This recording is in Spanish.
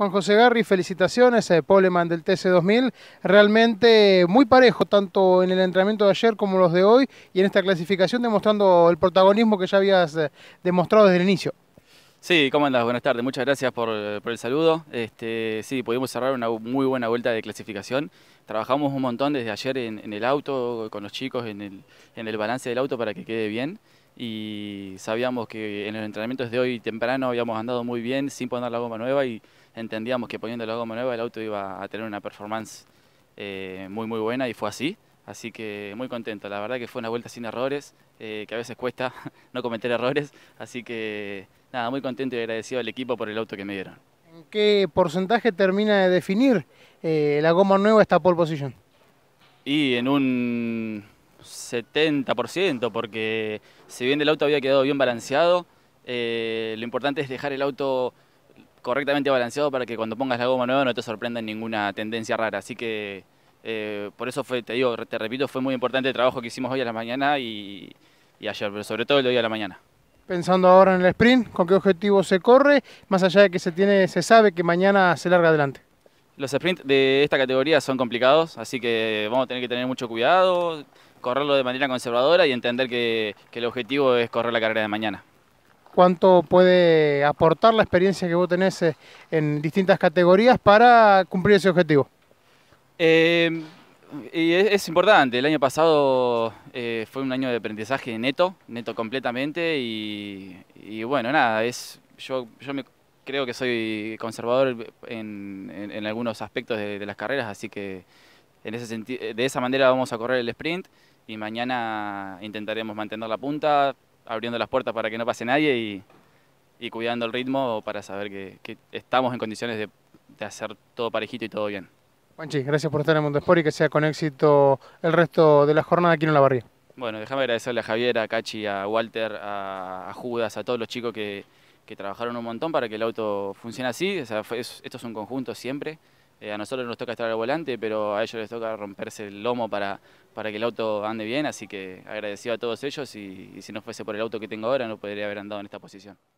Juan José Garri, felicitaciones, eh, Poleman del TC2000. Realmente muy parejo, tanto en el entrenamiento de ayer como los de hoy, y en esta clasificación demostrando el protagonismo que ya habías eh, demostrado desde el inicio. Sí, ¿cómo andas? Buenas tardes, muchas gracias por, eh, el saludo. Este, sí, pudimos cerrar una muy buena vuelta de clasificación. Trabajamos un montón desde ayer en, el auto, con los chicos, en el balance del auto para que quede bien y sabíamos que en los entrenamientos de hoy temprano habíamos andado muy bien sin poner la goma nueva y entendíamos que poniendo la goma nueva el auto iba a tener una performance eh, muy muy buena y fue así. Así que muy contento, la verdad que fue una vuelta sin errores, eh, que a veces cuesta no cometer errores, así que nada, muy contento y agradecido al equipo por el auto que me dieron. ¿En qué porcentaje termina de definir eh, la goma nueva esta pole position? Y en un 70%, porque si bien el auto había quedado bien balanceado, eh, lo importante es dejar el auto correctamente balanceado para que cuando pongas la goma nueva no te sorprenda ninguna tendencia rara. Así que eh, por eso fue, te digo, te repito, fue muy importante el trabajo que hicimos hoy a la mañana y, ayer, pero sobre todo el de hoy a la mañana. Pensando ahora en el sprint, ¿con qué objetivo se corre? Más allá de que se tiene, se sabe que mañana se larga adelante. Los sprints de esta categoría son complicados, así que vamos a tener que tener mucho cuidado correrlo de manera conservadora y entender que, el objetivo es correr la carrera de mañana. ¿Cuánto puede aportar la experiencia que vos tenés eh, en distintas categorías para cumplir ese objetivo? Eh, es, importante, el año pasado eh, fue un año de aprendizaje neto, neto completamente, y, bueno, nada, es yo, creo que soy conservador en, algunos aspectos de, las carreras, así que en ese de esa manera vamos a correr el sprint y mañana intentaremos mantener la punta, abriendo las puertas para que no pase nadie y, cuidando el ritmo para saber que, estamos en condiciones de, hacer todo parejito y todo bien. Juanchi, gracias por estar en Sport y que sea con éxito el resto de la jornada aquí en la barría. Bueno, déjame agradecerle a Javier, a Cachi, a Walter, a, Judas, a todos los chicos que, trabajaron un montón para que el auto funcione así. esto es un conjunto siempre. Eh, a nosotros nos toca estar al volante, pero a ellos les toca romperse el lomo para, que el auto ande bien, así que agradecido a todos ellos y si no fuese por el auto que tengo ahora no podría haber andado en esta posición.